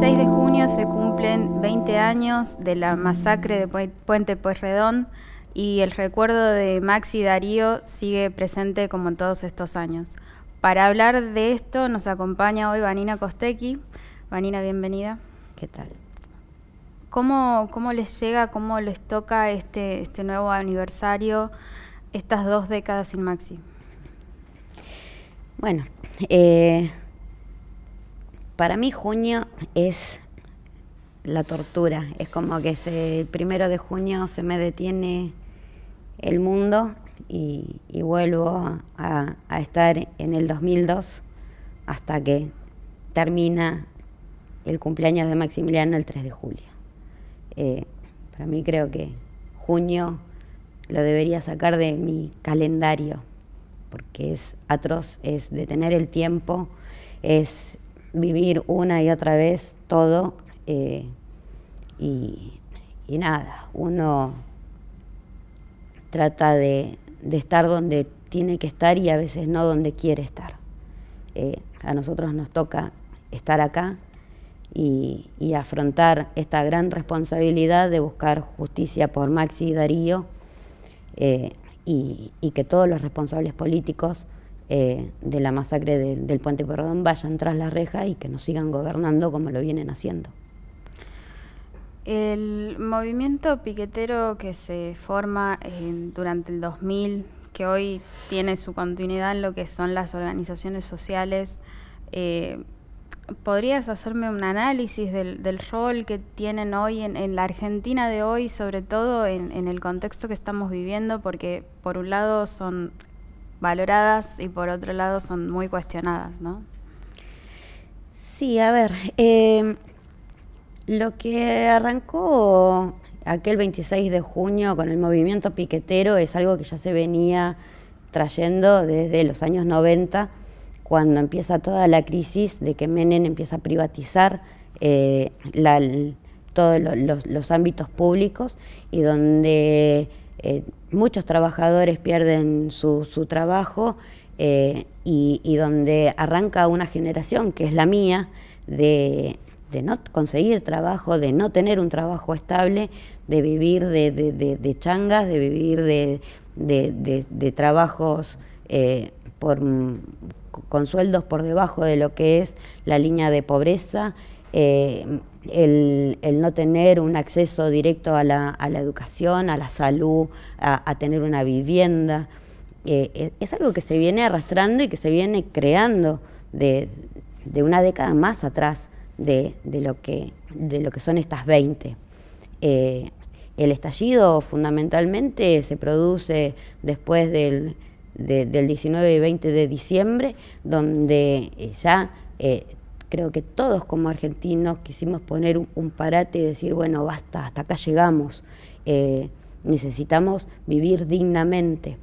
6 de junio se cumplen 20 años de la masacre de Puente Pueyrredón y el recuerdo de Maxi Darío sigue presente como en todos estos años. Para hablar de esto nos acompaña hoy Vanina Costequi. Vanina, bienvenida. ¿Qué tal? ¿Cómo, cómo les llega, cómo les toca este, este nuevo aniversario, estas dos décadas sin Maxi? Bueno, eh, para mí junio es la tortura, es como que el primero de junio se me detiene el mundo y, vuelvo a, estar en el 2002 hasta que termina el cumpleaños de Maximiliano el 3 de julio. Eh, para mí creo que junio lo debería sacar de mi calendario, porque es atroz, es detener el tiempo, es vivir una y otra vez todo eh, y, nada, uno trata de, estar donde tiene que estar y a veces no donde quiere estar. Eh, a nosotros nos toca estar acá y, afrontar esta gran responsabilidad de buscar justicia por Maxi y Darío eh, y que todos los responsables políticos eh, de la masacre del puente Perdón vayan tras la reja y que nos sigan gobernando como lo vienen haciendo. El movimiento piquetero que se forma durante el 2000, que hoy tiene su continuidad en lo que son las organizaciones sociales, eh, ¿podrías hacerme un análisis del, rol que tienen hoy en, la Argentina de hoy, sobre todo en, en el contexto que estamos viviendo? Porque por un lado son valoradas y por otro lado son muy cuestionadas, ¿no? Sí, a ver, em, lo que arrancó aquel 26 de junio con el movimiento piquetero es algo que ya se venía trayendo desde los años 90, cuando empieza toda la crisis de que Menem empieza a privatizar eh, todos los ámbitos públicos y donde eh, muchos trabajadores pierden su, trabajo eh, y, donde arranca una generación, que es la mía, de, no conseguir trabajo, de no tener un trabajo estable, de vivir de, de, de changas, de vivir de, trabajos eh, por, con sueldos por debajo de lo que es la línea de pobreza el, no tener un acceso directo a la, a la educación, a la salud, a, tener una vivienda. Eh, eh, es algo que se viene arrastrando y que se viene creando de, una década más atrás de, lo, que, de lo que son estas 20. Eh, el estallido fundamentalmente se produce después del, 19 y 20 de diciembre, donde ya creo que todos como argentinos quisimos poner un, parate y decir, bueno, basta, hasta acá llegamos, eh, necesitamos vivir dignamente,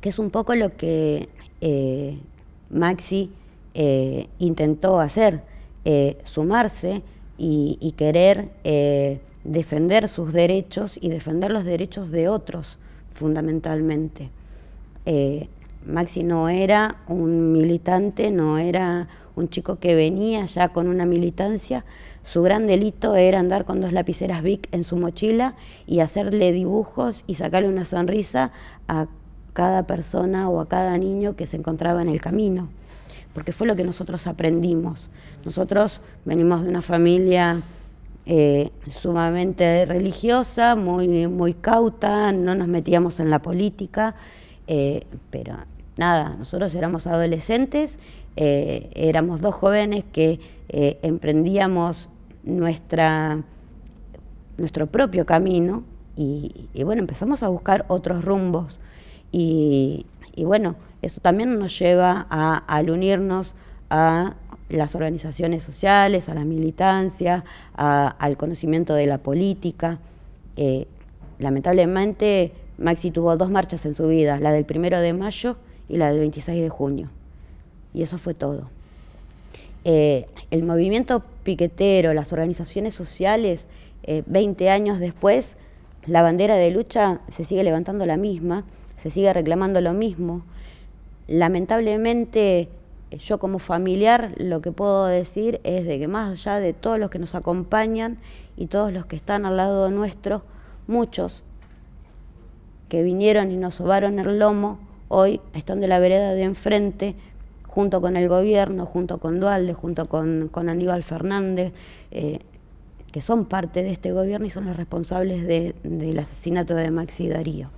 que es un poco lo que eh, Maxi eh, intentó hacer, sumarse y querer defender sus derechos y defender los derechos de otros, fundamentalmente. Maxi no era un militante, no era un chico que venía ya con una militancia, su gran delito era andar con dos lapiceras Vic en su mochila y hacerle dibujos y sacarle una sonrisa a cada persona o a cada niño que se encontraba en el camino, porque fue lo que nosotros aprendimos. Nosotros venimos de una familia eh, sumamente religiosa, muy, muy cauta, no nos metíamos en la política, eh, pero nada, nosotros éramos adolescentes eh, éramos dos jóvenes que eh, emprendíamos nuestra, nuestro propio camino y, bueno, empezamos a buscar otros rumbos y, bueno, eso también nos lleva a, al unirnos a las organizaciones sociales, a la militancia, al conocimiento de la política. Eh, lamentablemente, Maxi tuvo dos marchas en su vida, la del primero de mayo y la del 26 de junio. Y eso fue todo. Eh, el movimiento piquetero, las organizaciones sociales, 20 eh, años después, la bandera de lucha se sigue levantando la misma, se sigue reclamando lo mismo. Lamentablemente, yo como familiar lo que puedo decir es de que más allá de todos los que nos acompañan y todos los que están al lado nuestro, muchos que vinieron y nos sobaron el lomo, hoy están de la vereda de enfrente junto con el gobierno, junto con Dualde, junto con, Aníbal Fernández, eh, que son parte de este gobierno y son los responsables del asesinato de Maxi Darío.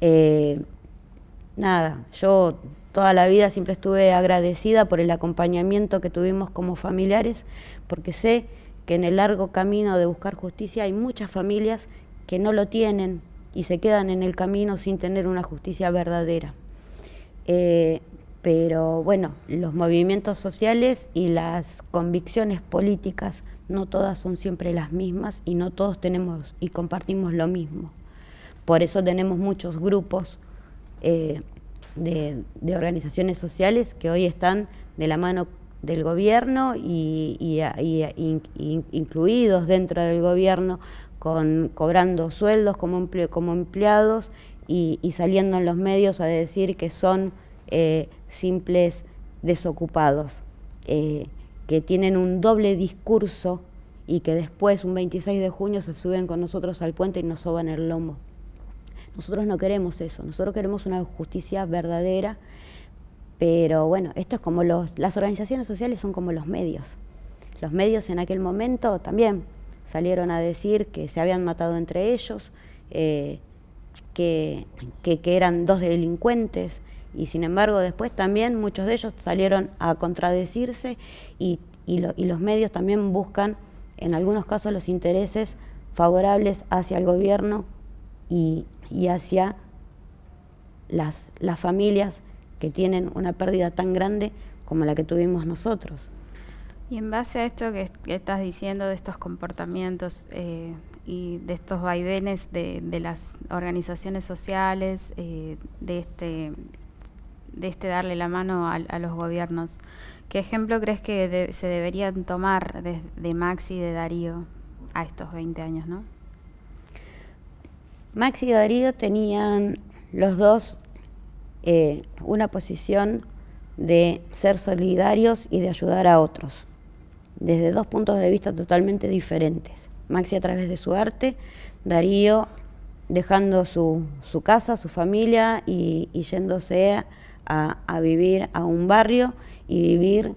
Eh, nada, yo toda la vida siempre estuve agradecida por el acompañamiento que tuvimos como familiares, porque sé que en el largo camino de buscar justicia hay muchas familias que no lo tienen y se quedan en el camino sin tener una justicia verdadera. Eh, pero bueno, los movimientos sociales y las convicciones políticas no todas son siempre las mismas y no todos tenemos y compartimos lo mismo. Por eso tenemos muchos grupos eh, de, organizaciones sociales que hoy están de la mano del gobierno y, incluidos dentro del gobierno, con, cobrando sueldos como, como empleados y, saliendo en los medios a decir que son eh, simples desocupados, eh, que tienen un doble discurso y que después, un 26 de junio, se suben con nosotros al puente y nos soban el lomo. Nosotros no queremos eso, nosotros queremos una justicia verdadera, pero bueno, esto es como los, las organizaciones sociales son como los medios. Los medios en aquel momento también salieron a decir que se habían matado entre ellos, eh, que eran dos delincuentes, y sin embargo después también muchos de ellos salieron a contradecirse y, los medios también buscan en algunos casos los intereses favorables hacia el gobierno y, hacia las, las familias que tienen una pérdida tan grande como la que tuvimos nosotros. Y en base a esto que, estás diciendo de estos comportamientos eh, y de estos vaivenes de, las organizaciones sociales, eh, de este de este darle la mano a, los gobiernos. ¿Qué ejemplo crees que se deberían tomar de, Maxi y de Darío a estos 20 años, no? Maxi y Darío tenían los dos eh, una posición de ser solidarios y de ayudar a otros, desde dos puntos de vista totalmente diferentes. Maxi a través de su arte, Darío dejando su, casa, su familia y, y yéndose a, a, vivir a un barrio y vivir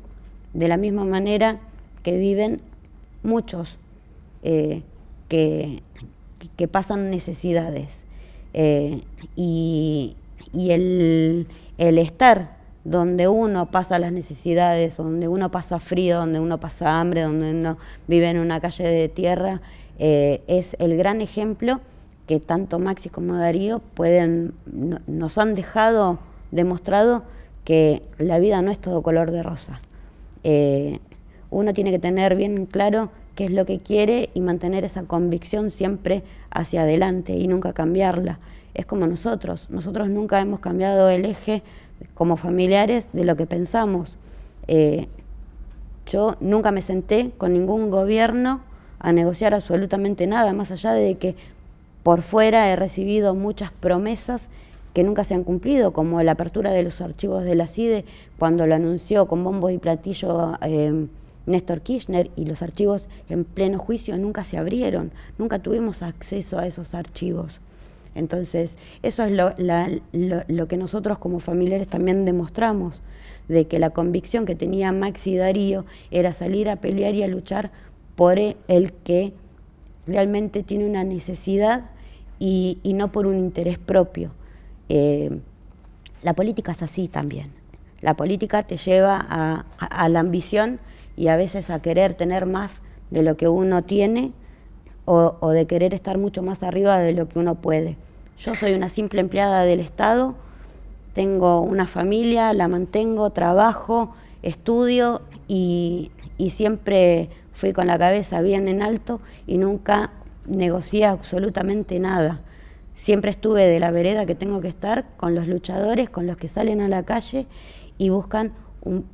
de la misma manera que viven muchos eh, que, pasan necesidades. Eh, y, el, estar donde uno pasa las necesidades, donde uno pasa frío, donde uno pasa hambre, donde uno vive en una calle de tierra, eh, es el gran ejemplo que tanto Maxi como Darío pueden, nos han dejado demostrado que la vida no es todo color de rosa. Eh, uno tiene que tener bien claro qué es lo que quiere y mantener esa convicción siempre hacia adelante y nunca cambiarla. Es como nosotros, nosotros nunca hemos cambiado el eje como familiares de lo que pensamos. Eh, yo nunca me senté con ningún gobierno a negociar absolutamente nada, más allá de que por fuera he recibido muchas promesas que nunca se han cumplido, como la apertura de los archivos de la CIDE cuando lo anunció con bombo y platillo eh, Néstor Kirchner y los archivos en pleno juicio nunca se abrieron, nunca tuvimos acceso a esos archivos. Entonces, eso es lo, que nosotros como familiares también demostramos, de que la convicción que tenía Maxi Darío era salir a pelear y a luchar por el que realmente tiene una necesidad y no por un interés propio. Eh, la política es así también. La política te lleva a, la ambición y a veces a querer tener más de lo que uno tiene o, de querer estar mucho más arriba de lo que uno puede. Yo soy una simple empleada del Estado, tengo una familia, la mantengo, trabajo, estudio y, y, siempre fui con la cabeza bien en alto y nunca negocié absolutamente nada. Siempre estuve de la vereda que tengo que estar con los luchadores, con los que salen a la calle y buscan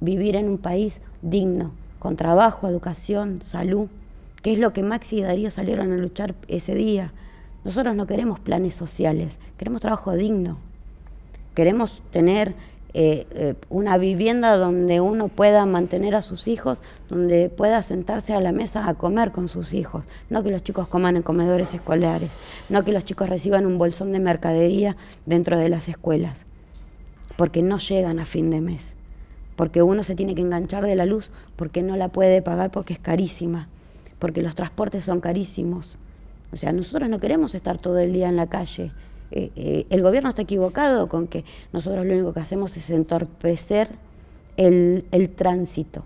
vivir en un país digno, con trabajo, educación, salud, que es lo que Maxi y Darío salieron a luchar ese día. Nosotros no queremos planes sociales, queremos trabajo digno, queremos tener eh, eh, una vivienda donde uno pueda mantener a sus hijos, donde pueda sentarse a la mesa a comer con sus hijos, no que los chicos coman en comedores escolares, no que los chicos reciban un bolsón de mercadería dentro de las escuelas, porque no llegan a fin de mes, porque uno se tiene que enganchar de la luz porque no la puede pagar porque es carísima, porque los transportes son carísimos. O sea, nosotros no queremos estar todo el día en la calle, eh, eh, el gobierno está equivocado con que nosotros lo único que hacemos es entorpecer el, el tránsito.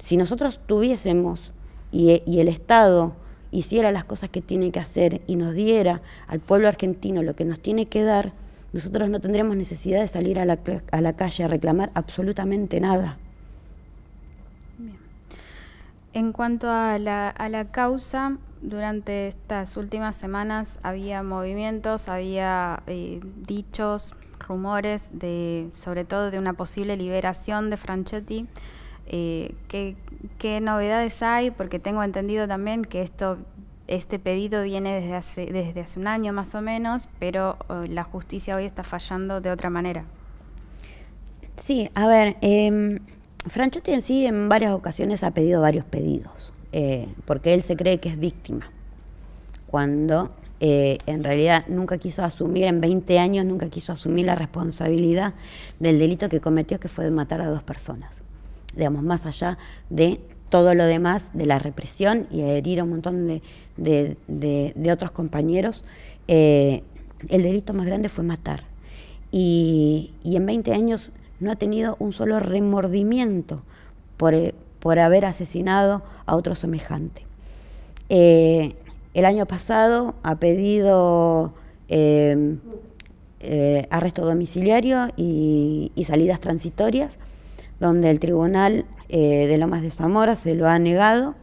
Si nosotros tuviésemos eh, y, el Estado hiciera las cosas que tiene que hacer y nos diera al pueblo argentino lo que nos tiene que dar, nosotros no tendríamos necesidad de salir a la calle a reclamar absolutamente nada. En cuanto a la, causa, durante estas últimas semanas había movimientos, había eh, dichos, rumores, de, sobre todo de una posible liberación de Franchetti. Eh, ¿qué, novedades hay? Porque tengo entendido también que esto, este pedido viene desde hace, desde hace un año más o menos, pero eh, la justicia hoy está fallando de otra manera. Sí, a ver. Em, Franchetti en sí en varias ocasiones ha pedido varios pedidos, eh, porque él se cree que es víctima, cuando eh, en realidad nunca quiso asumir, en 20 años nunca quiso asumir la responsabilidad del delito que cometió, que fue de matar a dos personas, digamos, más allá de todo lo demás, de la represión y herir a un montón de, otros compañeros, eh, el delito más grande fue matar. Y, y en 20 años no ha tenido un solo remordimiento por, eh, por haber asesinado a otro semejante. Eh, el año pasado ha pedido em, eh, arresto domiciliario y, salidas transitorias, donde el Tribunal de Lomas de Zamora se lo ha negado,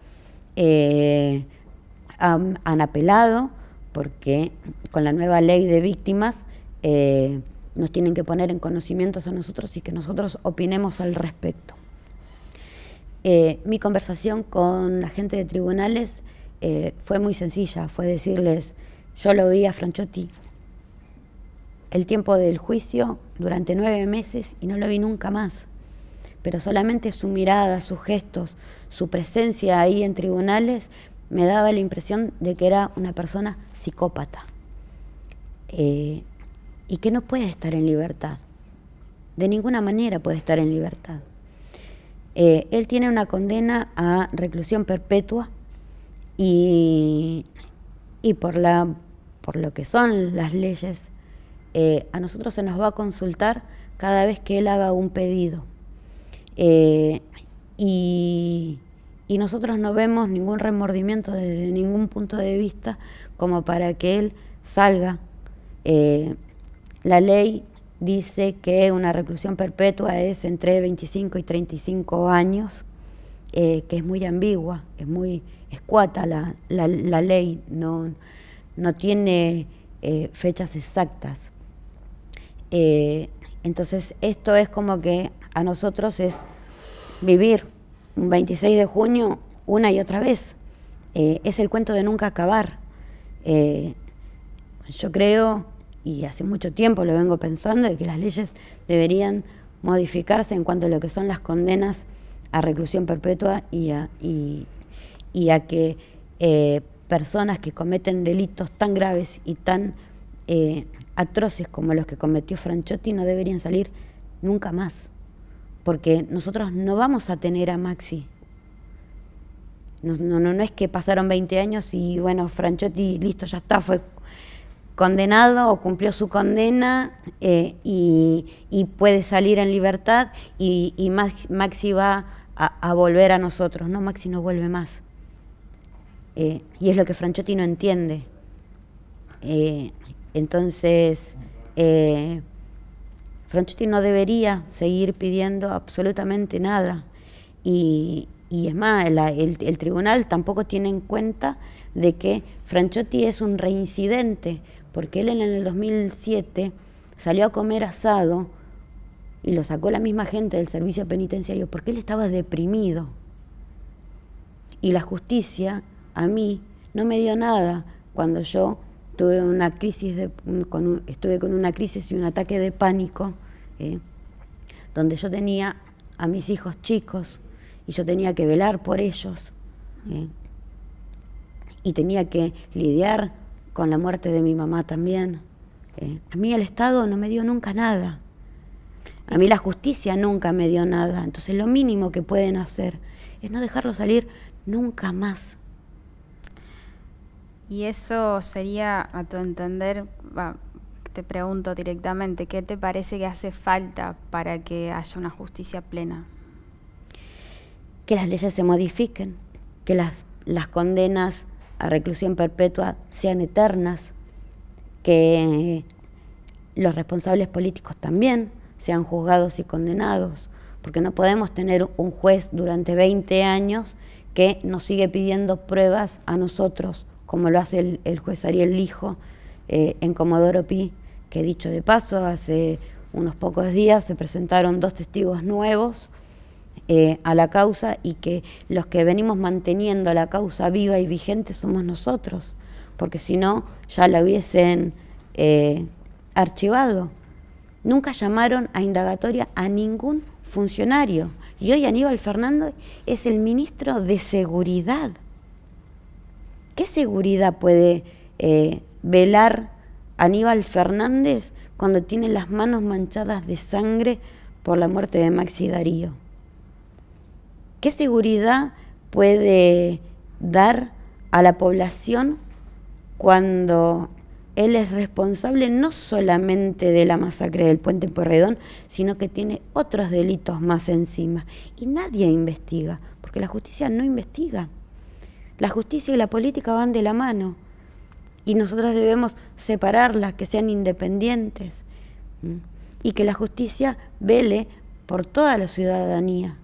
han, apelado, porque con la nueva ley de víctimas nos tienen que poner en conocimientos a nosotros y que nosotros opinemos al respecto. Eh, mi conversación con la gente de tribunales eh, fue muy sencilla, fue decirles, yo lo vi a Franchotti el tiempo del juicio durante nueve meses y no lo vi nunca más, pero solamente su mirada, sus gestos, su presencia ahí en tribunales me daba la impresión de que era una persona psicópata. Eh, y que no puede estar en libertad. De ninguna manera puede estar en libertad. Eh, él tiene una condena a reclusión perpetua y, por, la, por lo que son las leyes, eh, a nosotros se nos va a consultar cada vez que él haga un pedido. Eh, y, nosotros no vemos ningún remordimiento desde ningún punto de vista como para que él salga. La ley dice que una reclusión perpetua es entre 25 y 35 años, eh, que es muy ambigua, es muy escuata la, ley, no, no tiene eh, fechas exactas. Eh, entonces esto es como que a nosotros es vivir un 26 de junio una y otra vez. es el cuento de nunca acabar. yo creo y hace mucho tiempo lo vengo pensando, de que las leyes deberían modificarse en cuanto a lo que son las condenas a reclusión perpetua y a, y, a que eh, personas que cometen delitos tan graves y tan eh, atroces como los que cometió Franchotti no deberían salir nunca más, porque nosotros no vamos a tener a Maxi. No, no, no es que pasaron 20 años y bueno, Franchotti, listo, ya está, fue condenado o cumplió su condena eh, y, puede salir en libertad y, Maxi va a, volver a nosotros, no, Maxi no vuelve más. Eh, y es lo que Franchotti no entiende. Eh, entonces, Franchotti no debería seguir pidiendo absolutamente nada. Y, es más, el, el tribunal tampoco tiene en cuenta de que Franchotti es un reincidente, porque él en el 2007 salió a comer asado y lo sacó la misma gente del servicio penitenciario porque él estaba deprimido. Y la justicia a mí no me dio nada cuando yo tuve una crisis de, estuve con una crisis y un ataque de pánico, eh, donde yo tenía a mis hijos chicos y yo tenía que velar por ellos eh, y tenía que lidiar con la muerte de mi mamá también. Eh, a mí el Estado no me dio nunca nada. A mí la justicia nunca me dio nada. Entonces lo mínimo que pueden hacer es no dejarlo salir nunca más. Y eso sería, a tu entender, te pregunto directamente, ¿qué te parece que hace falta para que haya una justicia plena? Que las leyes se modifiquen, que las, las condenas a reclusión perpetua sean eternas, que los responsables políticos también sean juzgados y condenados, porque no podemos tener un juez durante 20 años que nos sigue pidiendo pruebas a nosotros, como lo hace el, juez Ariel Lijo eh, en Comodoro Pi, que dicho de paso, hace unos pocos días se presentaron dos testigos nuevos eh, a la causa y que los que venimos manteniendo la causa viva y vigente somos nosotros, porque si no ya la hubiesen eh, archivado. Nunca llamaron a indagatoria a ningún funcionario y hoy Aníbal Fernández es el ministro de Seguridad. ¿Qué seguridad puede eh, velar Aníbal Fernández cuando tiene las manos manchadas de sangre por la muerte de Maxi Darío? ¿Qué seguridad puede dar a la población cuando él es responsable no solamente de la masacre del puente Porredón, sino que tiene otros delitos más encima? Y nadie investiga, porque la justicia no investiga. La justicia y la política van de la mano y nosotros debemos separarlas, que sean independientes y que la justicia vele por toda la ciudadanía.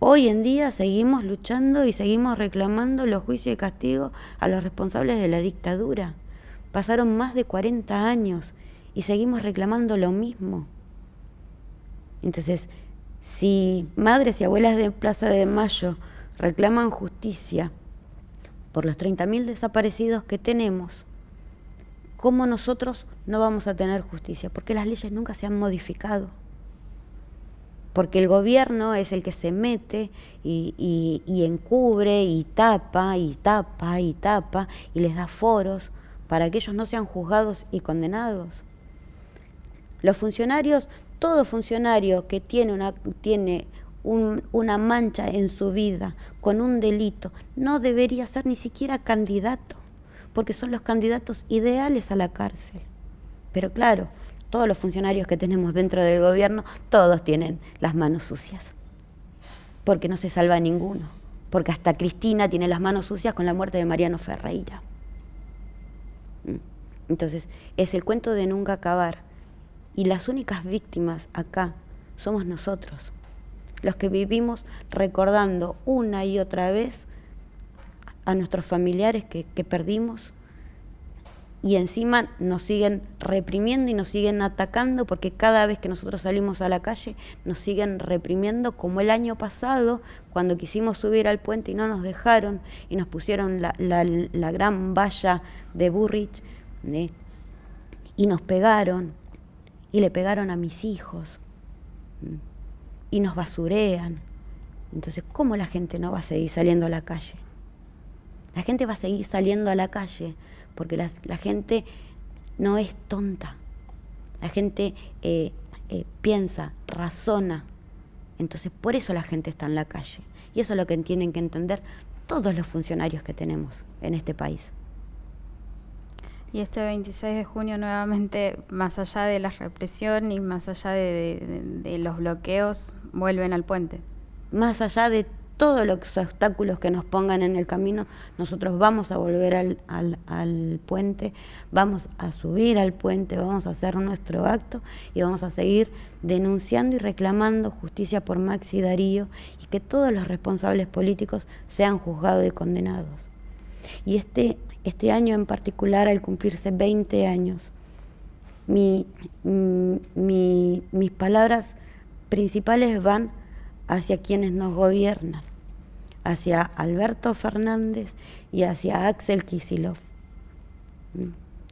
Hoy en día seguimos luchando y seguimos reclamando los juicios y castigos a los responsables de la dictadura. Pasaron más de 40 años y seguimos reclamando lo mismo. Entonces, si madres y abuelas de Plaza de Mayo reclaman justicia por los 30.000 desaparecidos que tenemos, ¿cómo nosotros no vamos a tener justicia? Porque las leyes nunca se han modificado porque el gobierno es el que se mete y, encubre y tapa y tapa y tapa y les da foros para que ellos no sean juzgados y condenados. Los funcionarios, todo funcionario que tiene una, tiene una mancha en su vida con un delito, no debería ser ni siquiera candidato, porque son los candidatos ideales a la cárcel. Pero claro, todos los funcionarios que tenemos dentro del gobierno, todos tienen las manos sucias, porque no se salva ninguno, porque hasta Cristina tiene las manos sucias con la muerte de Mariano Ferreira. Mm. Entonces, es el cuento de nunca acabar. Y las únicas víctimas acá somos nosotros, los que vivimos recordando una y otra vez a nuestros familiares que, que perdimos, y encima nos siguen reprimiendo y nos siguen atacando porque cada vez que nosotros salimos a la calle nos siguen reprimiendo como el año pasado cuando quisimos subir al puente y no nos dejaron y nos pusieron la, gran valla de Burrich ¿eh? y nos pegaron y le pegaron a mis hijos y nos basurean. Entonces, ¿cómo la gente no va a seguir saliendo a la calle? La gente va a seguir saliendo a la calle porque la, gente no es tonta. La gente eh, eh, piensa, razona. Entonces, por eso la gente está en la calle. Y eso es lo que tienen que entender todos los funcionarios que tenemos en este país. Y este 26 de junio nuevamente, más allá de la represión y más allá de, los bloqueos, vuelven al puente. Más allá de todos los obstáculos que nos pongan en el camino, nosotros vamos a volver al, puente, vamos a subir al puente, vamos a hacer nuestro acto y vamos a seguir denunciando y reclamando justicia por Maxi Darío y que todos los responsables políticos sean juzgados y condenados. Y este, este año en particular, al cumplirse 20 años, mm, mis palabras principales van hacia quienes nos gobiernan, hacia Alberto Fernández y hacia Axel Kisilov,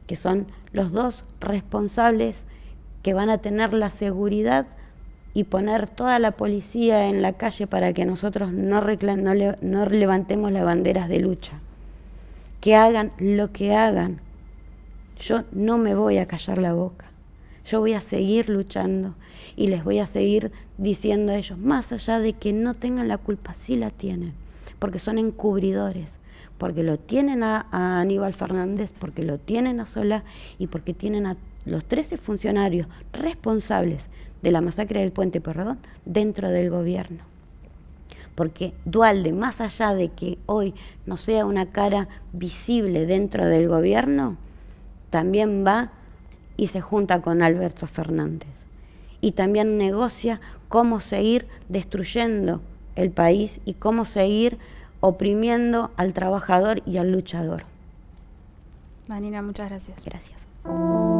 que son los dos responsables que van a tener la seguridad y poner toda la policía en la calle para que nosotros no, no levantemos las banderas de lucha. Que hagan lo que hagan. Yo no me voy a callar la boca. Yo voy a seguir luchando y les voy a seguir diciendo a ellos, más allá de que no tengan la culpa, sí la tienen, porque son encubridores, porque lo tienen a, Aníbal Fernández, porque lo tienen a Solá y porque tienen a los 13 funcionarios responsables de la masacre del puente Perdón dentro del gobierno. Porque Dualde, más allá de que hoy no sea una cara visible dentro del gobierno, también va y se junta con Alberto Fernández. Y también negocia cómo seguir destruyendo el país y cómo seguir oprimiendo al trabajador y al luchador. Manina, muchas gracias. Gracias.